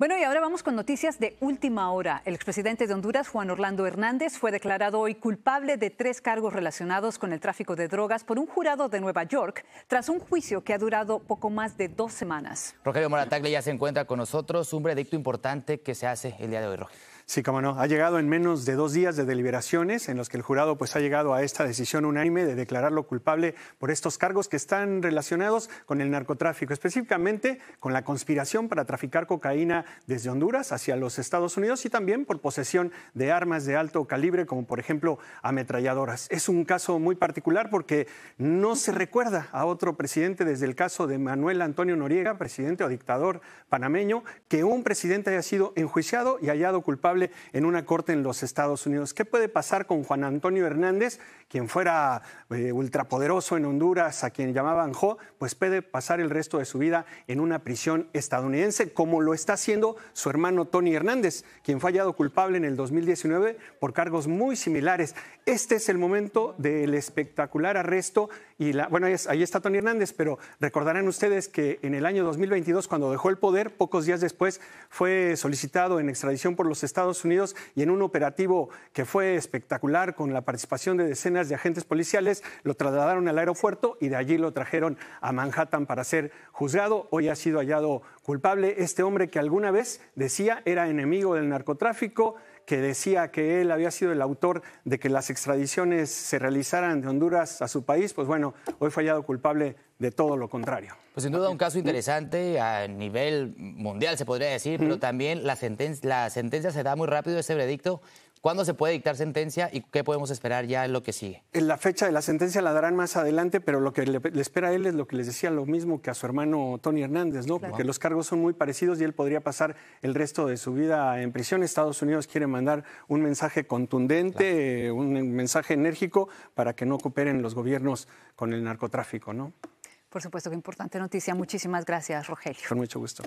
Bueno, y ahora vamos con noticias de última hora. El expresidente de Honduras, Juan Orlando Hernández, fue declarado hoy culpable de tres cargos relacionados con el tráfico de drogas por un jurado de Nueva York, tras un juicio que ha durado poco más de dos semanas. Rogelio Moratagle ya se encuentra con nosotros, un veredicto importante que se hace el día de hoy, Sí, como no. Ha llegado en menos de dos días de deliberaciones en los que el jurado pues, ha llegado a esta decisión unánime de declararlo culpable por estos cargos que están relacionados con el narcotráfico, específicamente con la conspiración para traficar cocaína desde Honduras hacia los Estados Unidos y también por posesión de armas de alto calibre, como por ejemplo ametralladoras. Es un caso muy particular porque no se recuerda a otro presidente desde el caso de Manuel Antonio Noriega, presidente o dictador panameño, que un presidente haya sido enjuiciado y hallado culpable en una corte en los Estados Unidos. ¿Qué puede pasar con Juan Antonio Hernández, quien fuera eh, ultrapoderoso en Honduras, a quien llamaban Jo? Pues puede pasar el resto de su vida en una prisión estadounidense, como lo está haciendo su hermano Tony Hernández, quien fue hallado culpable en el 2019 por cargos muy similares. Este es el momento del espectacular arresto y bueno, ahí está Tony Hernández, pero recordarán ustedes que en el año 2022, cuando dejó el poder, pocos días después, fue solicitado en extradición por los Estados Unidos y en un operativo que fue espectacular con la participación de decenas de agentes policiales, lo trasladaron al aeropuerto y de allí lo trajeron a Manhattan para ser juzgado. Hoy ha sido hallado culpable este hombre que alguna vez decía era enemigo del narcotráfico, que decía que él había sido el autor de que las extradiciones se realizaran de Honduras a su país, pues bueno, hoy fallado culpable de todo lo contrario. Pues sin duda un caso interesante a nivel mundial, se podría decir, pero también la, la sentencia se da muy rápido, ese veredicto ¿Cuándo se puede dictar sentencia y qué podemos esperar ya en lo que sigue? En la fecha de la sentencia la darán más adelante, pero lo que le, espera a él es lo que les decía, lo mismo que a su hermano Tony Hernández, ¿no? Porque los cargos son muy parecidos y él podría pasar el resto de su vida en prisión. Estados Unidos quiere mandar un mensaje contundente, eh, un mensaje enérgico para que no cooperen los gobiernos con el narcotráfico, ¿no? Por supuesto que importante noticia. Muchísimas gracias, Rogelio. Con mucho gusto.